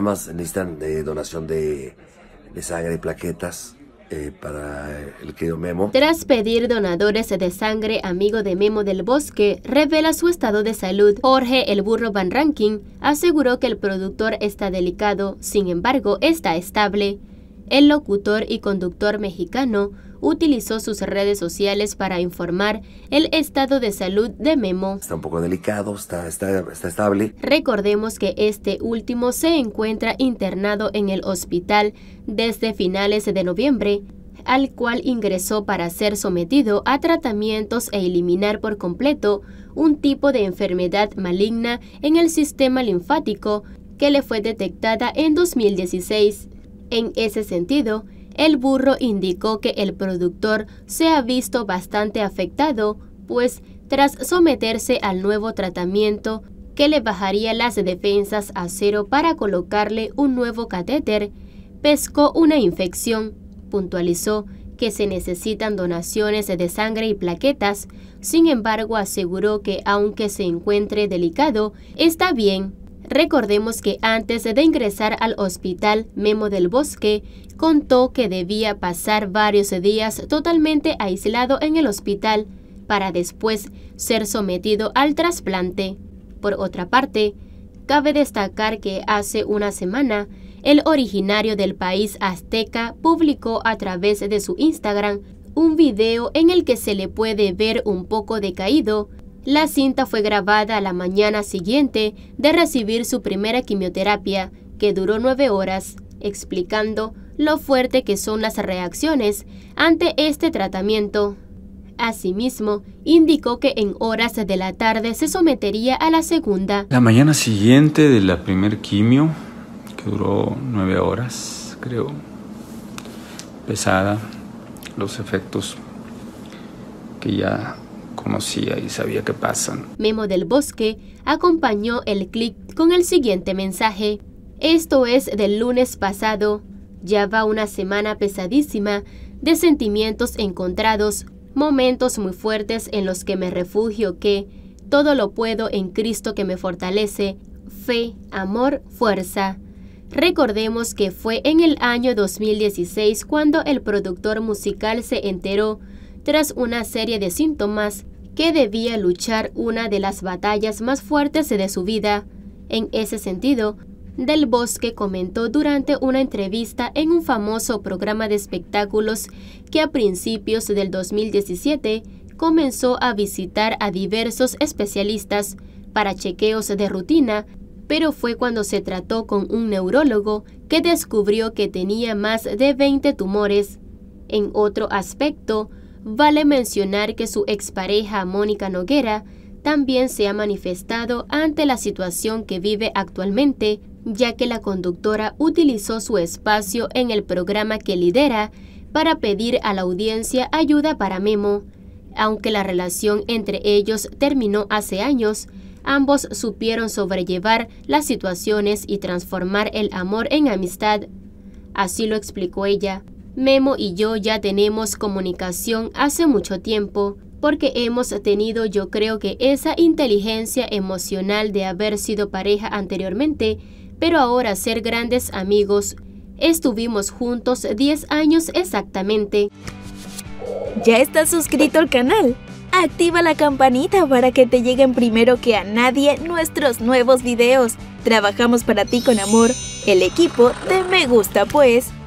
Nada más necesitan de donación de, sangre y plaquetas. Eh, para el querido Memo. Tras pedir donadores de sangre, amigo de Memo del Bosque revela su estado de salud. Jorge el Burro Van Ranking aseguró que el productor está delicado, sin embargo, está estable el locutor y conductor mexicano utilizó sus redes sociales para informar el estado de salud de Memo. Está un poco delicado, está, estable. Recordemos que este último se encuentra internado en el hospital desde finales de noviembre al cual ingresó para ser sometido a tratamientos e eliminar por completo un tipo de enfermedad maligna en el sistema linfático que le fue detectada en 2016. En ese sentido, el burro indicó que el productor se ha visto bastante afectado, pues tras someterse al nuevo tratamiento que le bajaría las defensas a cero para colocarle un nuevo catéter, pescó una infección. Puntualizó que se necesitan donaciones de sangre y plaquetas, sin embargo aseguró que aunque se encuentre delicado, está bien Recordemos que antes de ingresar al hospital, Memo del Bosque contó que debía pasar varios días totalmente aislado en el hospital para después ser sometido al trasplante. Por otra parte, cabe destacar que hace una semana, el originario del país azteca publicó a través de su Instagram un video en el que se le puede ver un poco decaído la cinta fue grabada a la mañana siguiente de recibir su primera quimioterapia, que duró nueve horas, explicando lo fuerte que son las reacciones ante este tratamiento. Asimismo, indicó que en horas de la tarde se sometería a la segunda. La mañana siguiente de la primer quimio, que duró nueve horas, creo, pesada, los efectos que ya conocía y sabía que pasan. Memo del Bosque acompañó el click con el siguiente mensaje. Esto es del lunes pasado. Ya va una semana pesadísima de sentimientos encontrados, momentos muy fuertes en los que me refugio que todo lo puedo en Cristo que me fortalece, fe, amor, fuerza. Recordemos que fue en el año 2016 cuando el productor musical se enteró tras una serie de síntomas que debía luchar una de las batallas más fuertes de su vida. En ese sentido, Del Bosque comentó durante una entrevista en un famoso programa de espectáculos que a principios del 2017 comenzó a visitar a diversos especialistas para chequeos de rutina, pero fue cuando se trató con un neurólogo que descubrió que tenía más de 20 tumores. En otro aspecto, Vale mencionar que su expareja Mónica Noguera también se ha manifestado ante la situación que vive actualmente, ya que la conductora utilizó su espacio en el programa que lidera para pedir a la audiencia ayuda para Memo. Aunque la relación entre ellos terminó hace años, ambos supieron sobrellevar las situaciones y transformar el amor en amistad. Así lo explicó ella. Memo y yo ya tenemos comunicación hace mucho tiempo, porque hemos tenido yo creo que esa inteligencia emocional de haber sido pareja anteriormente, pero ahora ser grandes amigos. Estuvimos juntos 10 años exactamente. ¿Ya estás suscrito al canal? Activa la campanita para que te lleguen primero que a nadie nuestros nuevos videos. Trabajamos para ti con amor, el equipo de Me Gusta Pues.